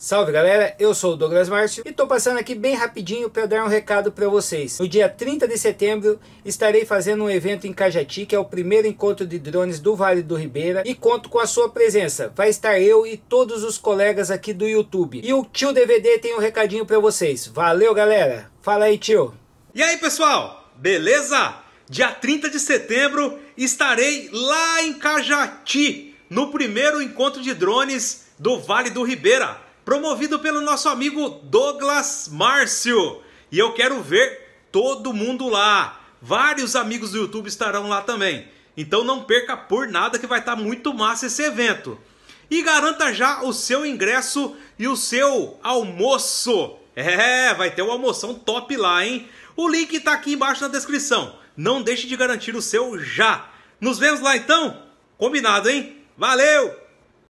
Salve galera, eu sou o Douglas Márcio e estou passando aqui bem rapidinho para dar um recado para vocês. No dia 30 de setembro estarei fazendo um evento em Cajati, que é o primeiro encontro de drones do Vale do Ribeira e conto com a sua presença. Vai estar eu e todos os colegas aqui do YouTube. E o tio DVD tem um recadinho para vocês. Valeu galera, fala aí tio. E aí pessoal, beleza? Dia 30 de setembro estarei lá em Cajati, no primeiro encontro de drones do Vale do Ribeira promovido pelo nosso amigo Douglas Márcio. E eu quero ver todo mundo lá. Vários amigos do YouTube estarão lá também. Então não perca por nada que vai estar tá muito massa esse evento. E garanta já o seu ingresso e o seu almoço. É, vai ter uma almoção top lá, hein? O link está aqui embaixo na descrição. Não deixe de garantir o seu já. Nos vemos lá então? Combinado, hein? Valeu!